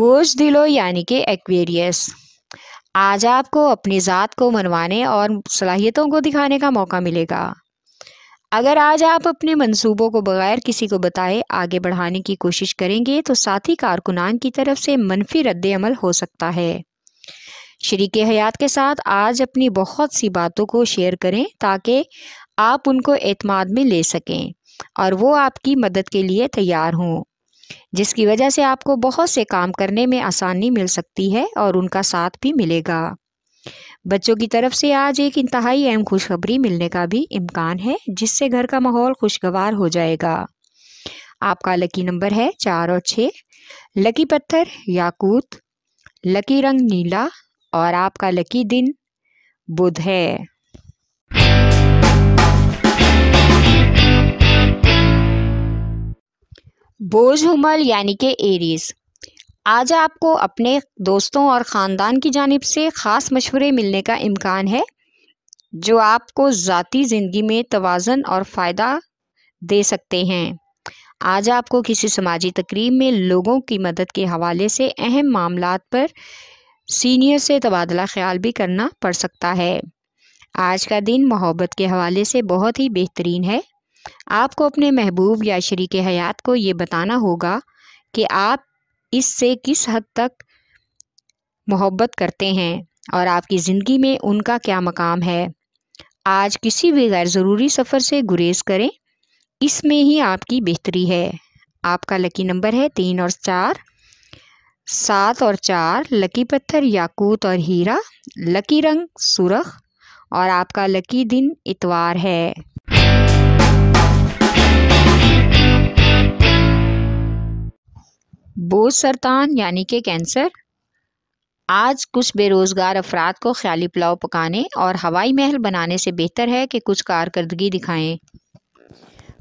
बोझ दिलो यानी कि एक्वेरियस आज आपको अपनी ज़ात को मनवाने और सलाहियतों को दिखाने का मौका मिलेगा अगर आज आप अपने मंसूबों को बगैर किसी को बताए आगे बढ़ाने की कोशिश करेंगे तो साथी कारकुनान की तरफ से मनफी अमल हो सकता है शरीक हयात के साथ आज अपनी बहुत सी बातों को शेयर करें ताकि आप उनको एतमाद में ले सकें और वो आपकी मदद के लिए तैयार हों जिसकी वजह से आपको बहुत से काम करने में आसानी मिल सकती है और उनका साथ भी मिलेगा बच्चों की तरफ से आज एक इंतहाई अहम खुशखबरी मिलने का भी इम्कान है जिससे घर का माहौल खुशगवार हो जाएगा आपका लकी नंबर है चार और छः लकी पत्थर याकूत लकी रंग नीला और आपका लकी दिन बुध है बोझ हुमल यानी के एरीज आज आपको अपने दोस्तों और ख़ानदान की जानब से ख़ास मशवरे मिलने का इम्कान है जो आपको ज़ाती ज़िंदगी में तोज़न और फ़ायदा दे सकते हैं आज आपको किसी समाजी तकरीब में लोगों की मदद के हवाले से अहम मामला पर सीनियर से तबादला ख्याल भी करना पड़ सकता है आज का दिन मोहब्बत के हवाले से बहुत ही बेहतरीन है आपको अपने महबूब या शरीक हयात को ये बताना होगा कि आप इससे किस हद तक मोहब्बत करते हैं और आपकी ज़िंदगी में उनका क्या मकाम है आज किसी भी गैर ज़रूरी सफ़र से गुरेज करें इसमें ही आपकी बेहतरी है आपका लकी नंबर है तीन और चार सात और चार लकी पत्थर याकूत और हीरा लकी रंग सुरख और आपका लकी दिन इतवार है बोझ सरतान यानी कि कैंसर आज कुछ बेरोज़गार अफराद को ख्याली पुलाव पकाने और हवाई महल बनाने से बेहतर है कि कुछ कारकर्दगी दिखाएं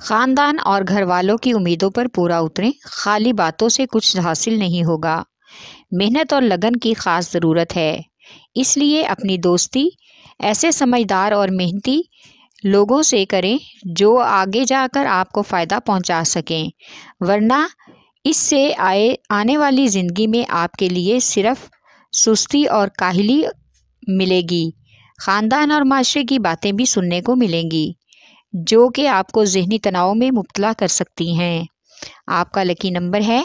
ख़ानदान और घर वालों की उम्मीदों पर पूरा उतरें खाली बातों से कुछ हासिल नहीं होगा मेहनत और लगन की ख़ास ज़रूरत है इसलिए अपनी दोस्ती ऐसे समझदार और मेहनती लोगों से करें जो आगे जाकर आपको फ़ायदा पहुंचा सकें वरना इससे आए आने वाली ज़िंदगी में आपके लिए सिर्फ सुस्ती और काहली मिलेगी ख़ानदान और माशरे की बातें भी सुनने को मिलेंगी जो कि आपको जहनी तनाव में मुबला कर सकती हैं आपका लकी नंबर है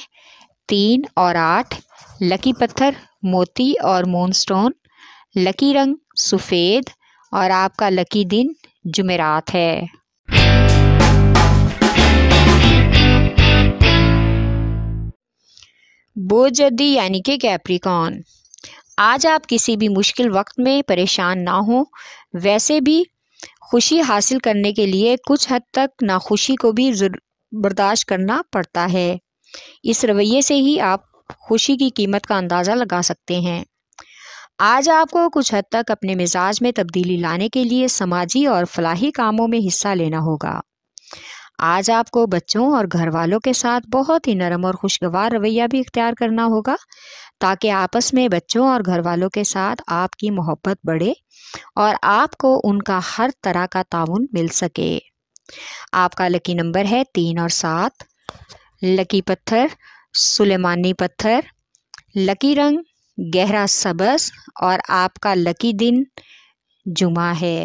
तीन और आठ लकी पत्थर मोती और मोनस्टोन लकी रंग सफ़ेद और आपका लकी दिन जुमेरात है बोजदी यानी कि कैप्रिकॉन आज आप किसी भी मुश्किल वक्त में परेशान ना हो वैसे भी खुशी हासिल करने के लिए कुछ हद तक नाखुशी को भी बर्दाश्त करना पड़ता है इस रवैये से ही आप खुशी की कीमत का अंदाज़ा लगा सकते हैं आज आपको कुछ हद तक अपने मिजाज में तब्दीली लाने के लिए समाजी और फलाही कामों में हिस्सा लेना होगा आज आपको बच्चों और घर वालों के साथ बहुत ही नरम और खुशगवार रवैया भी इख्तियार करना होगा ताकि आपस में बच्चों और घर वालों के साथ आपकी मोहब्बत बढ़े और आपको उनका हर तरह का ताउन मिल सके आपका लकी नंबर है तीन और सात लकी पत्थर सुलेमानी पत्थर लकी रंग गहरा सबस और आपका लकी दिन जुमा है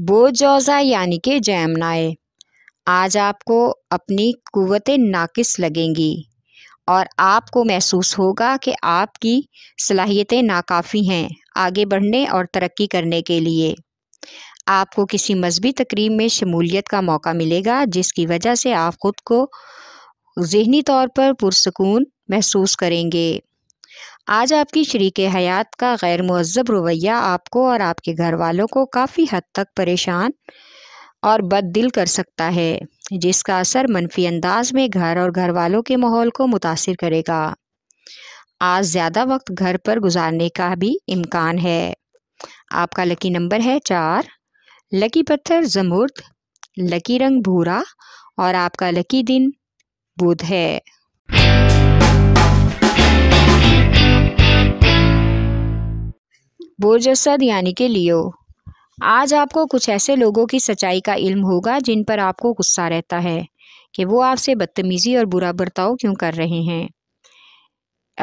जौजा यानी कि जैमनाए आज आपको अपनी क़वत नाकिस लगेंगी और आपको महसूस होगा कि आपकी सलाहियतें नाकाफ़ी हैं आगे बढ़ने और तरक्की करने के लिए आपको किसी मजहबी तकरीब में शमूलियत का मौका मिलेगा जिसकी वजह से आप ख़ुद को जहनी तौर पर पुरसकून महसूस करेंगे आज आपकी शरीक हयात का गैर महजब रवैया आपको और आपके घर वालों को काफ़ी हद तक परेशान और बद दिल कर सकता है जिसका असर मनफी अंदाज में घर और घर वालों के माहौल को मुतासर करेगा आज ज़्यादा वक्त घर पर गुजारने का भी इम्कान है आपका लकी नंबर है चार लकी पत्थर जमुर्द लकी रंग भूरा और आपका लकी दिन बुध है बोरजसद यानी कि लियो आज आपको कुछ ऐसे लोगों की सच्चाई का इल्म होगा जिन पर आपको गुस्सा रहता है कि वो आपसे बदतमीज़ी और बुरा बर्ताव क्यों कर रहे हैं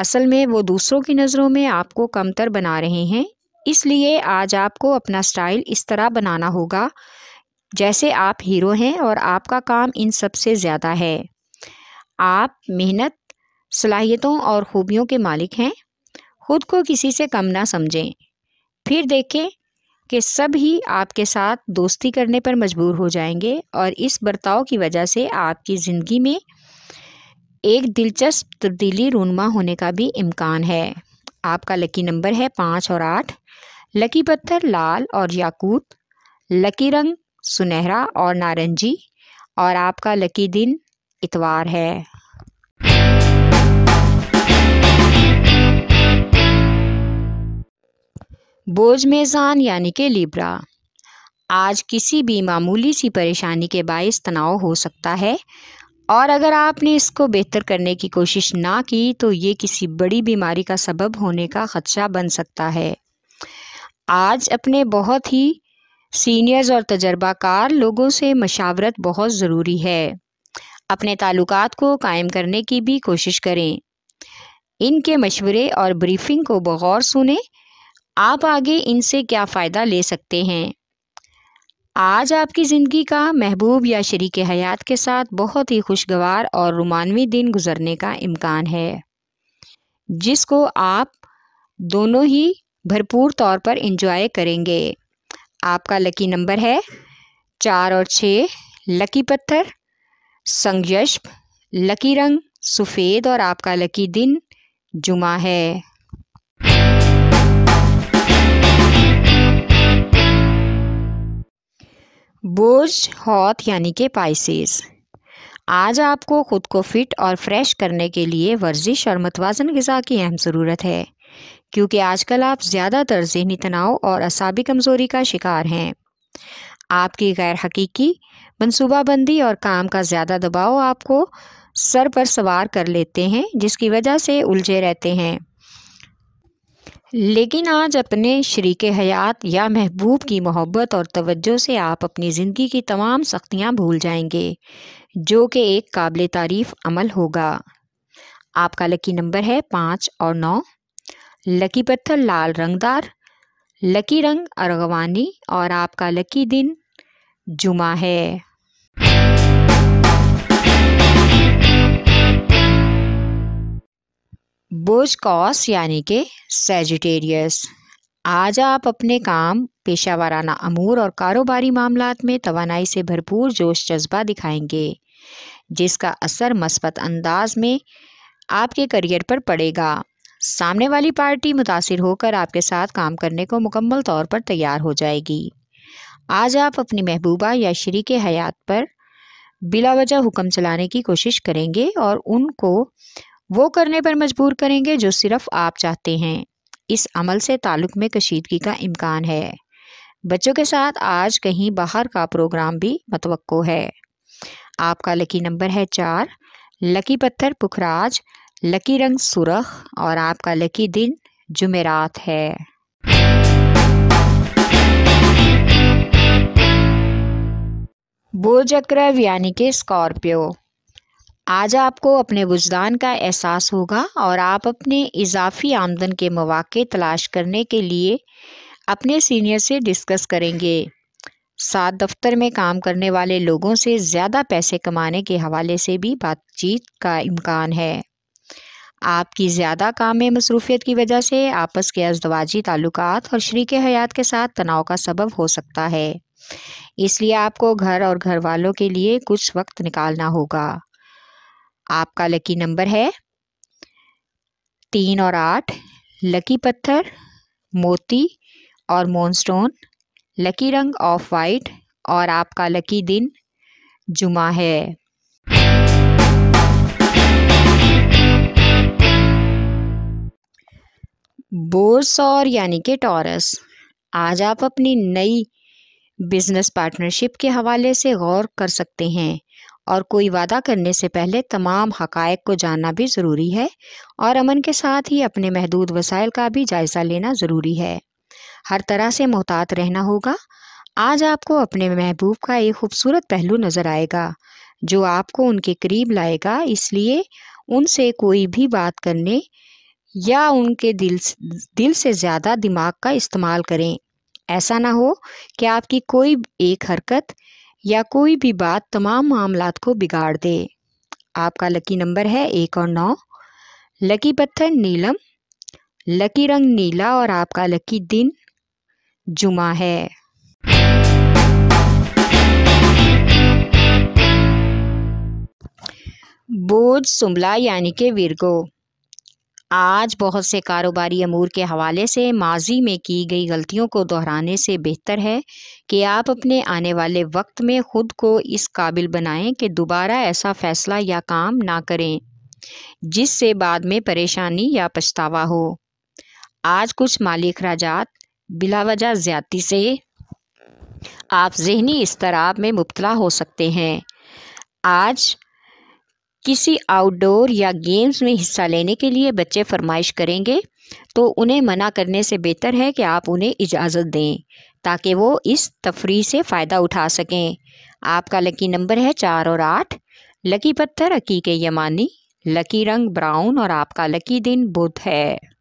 असल में वो दूसरों की नज़रों में आपको कमतर बना रहे हैं इसलिए आज आपको अपना स्टाइल इस तरह बनाना होगा जैसे आप हीरो हैं और आपका काम इन सब से ज़्यादा है आप मेहनत सलाहियतों और ख़ूबियों के मालिक हैं ख़ुद को किसी से कम ना समझें फिर देखें कि सभी आपके साथ दोस्ती करने पर मजबूर हो जाएंगे और इस बर्ताव की वजह से आपकी ज़िंदगी में एक दिलचस्प तब्दीली रूनमा होने का भी इम्कान है आपका लकी नंबर है पाँच और आठ लकी पत्थर लाल और याकूत लकी रंग सुनहरा और नारंगी और आपका लकी दिन इतवार है बोझ मेज़ान यानी कि लिब्रा आज किसी भी मामूली सी परेशानी के बायस तनाव हो सकता है और अगर आपने इसको बेहतर करने की कोशिश ना की तो ये किसी बड़ी बीमारी का सबब होने का ख़दशा बन सकता है आज अपने बहुत ही सीनियर्स और तजर्बाकार लोगों से मशावरत बहुत ज़रूरी है अपने ताल्लुक को कायम करने की भी कोशिश करें इनके मशवरे और ब्रीफिंग को बगौर सुने आप आगे इनसे क्या फ़ायदा ले सकते हैं आज आपकी ज़िंदगी का महबूब या शरीक हयात के साथ बहुत ही खुशगवार और रुमानवी दिन गुजरने का इम्कान है जिसको आप दोनों ही भरपूर तौर पर इंजॉय करेंगे आपका लकी नंबर है चार और छः लकी पत्थर संगयश लकी रंग सफ़ेद और आपका लकी दिन जुमा है बोझ हौत यानी कि पाइसेस आज आपको ख़ुद को फिट और फ्रेश करने के लिए वर्जिश और मतवाजन गज़ा की अहम ज़रूरत है क्योंकि आजकल आप ज़्यादातर जहनी तनाव और असाबी कमज़ोरी का शिकार हैं आपकी गैर हकीकी मनसूबाबंदी और काम का ज़्यादा दबाव आपको सर पर सवार कर लेते हैं जिसकी वजह से उलझे रहते हैं लेकिन आज अपने शरीक हयात या महबूब की मोहब्बत और तवज्जो से आप अपनी ज़िंदगी की तमाम सख्तियाँ भूल जाएंगे जो कि एक काबिल तारीफ़ अमल होगा आपका लकी नंबर है पाँच और नौ लकी पत्थर लाल रंगदार लकी रंग अरगवानी और आपका लकी दिन जुमा है बुज कॉस यानी के सेजिटेरियस आज आप अपने काम पेशा वाराना अमूर और कारोबारी मामला में तोानाई से भरपूर जोश जज्बा दिखाएंगे जिसका असर मस्बत अंदाज में आपके करियर पर पड़ेगा सामने वाली पार्टी मुतासर होकर आपके साथ काम करने को मुकम्मल तौर पर तैयार हो जाएगी आज आप अपनी महबूबा या शरीक हयात पर बिलावजा हुक्म चलाने की कोशिश करेंगे और उनको वो करने पर मजबूर करेंगे जो सिर्फ आप चाहते हैं इस अमल से ताल्लुक़ में कशीदगी का इम्कान है बच्चों के साथ आज कहीं बाहर का प्रोग्राम भी मतवक़ो है आपका लकी नंबर है चार लकी पत्थर पुखराज लकी रंग सुरख और आपका लकी दिन जुमेरात है बोझक्रव यानी के स्कॉर्पियो आज आपको अपने वजदान का एहसास होगा और आप अपने इजाफी आमदन के मौाक़े तलाश करने के लिए अपने सीनियर से डिस्कस करेंगे सात दफ्तर में काम करने वाले लोगों से ज़्यादा पैसे कमाने के हवाले से भी बातचीत का इम्कान है आपकी ज़्यादा काम में मसरूफियत की वजह से आपस के अजदवाजी ताल्लुक और शर्क हयात के साथ तनाव का सबब हो सकता है इसलिए आपको घर और घर वालों के लिए कुछ वक्त निकालना होगा आपका लकी नंबर है तीन और आठ लकी पत्थर मोती और मोनस्टोन लकी रंग ऑफ वाइट और आपका लकी दिन जुमा है बोर्स और यानी के टॉरस आज आप अपनी नई बिजनेस पार्टनरशिप के हवाले से गौर कर सकते हैं और कोई वादा करने से पहले तमाम हकायक को जानना भी ज़रूरी है और अमन के साथ ही अपने महदूद वसाइल का भी जायज़ा लेना ज़रूरी है हर तरह से मोहतात रहना होगा आज आपको अपने महबूब का एक खूबसूरत पहलू नज़र आएगा जो आपको उनके करीब लाएगा इसलिए उनसे कोई भी बात करने या उनके दिल दिल से ज़्यादा दिमाग का इस्तेमाल करें ऐसा ना हो कि आपकी कोई एक हरकत या कोई भी बात तमाम मामलात को बिगाड़ दे आपका लकी नंबर है एक और नौ लकी पत्थर नीलम लकी रंग नीला और आपका लकी दिन जुमा है बोझ सुमला यानी के वीरगो आज बहुत से कारोबारी अमूर के हवाले से माजी में की गई गलतियों को दोहराने से बेहतर है कि आप अपने आने वाले वक्त में ख़ुद को इस काबिल बनाएं कि दोबारा ऐसा फ़ैसला या काम ना करें जिससे बाद में परेशानी या पछतावा हो आज कुछ माली अखराज बिलावजा ज़्यादती से आप जहनी इसतराब में मुबतला हो सकते हैं आज किसी आउटडोर या गेम्स में हिस्सा लेने के लिए बच्चे फरमाइश करेंगे तो उन्हें मना करने से बेहतर है कि आप उन्हें इजाज़त दें ताकि वो इस तफरी से फ़ायदा उठा सकें आपका लकी नंबर है चार और आठ लकी पत्थर अकीके यमानी लकी रंग ब्राउन और आपका लकी दिन बुध है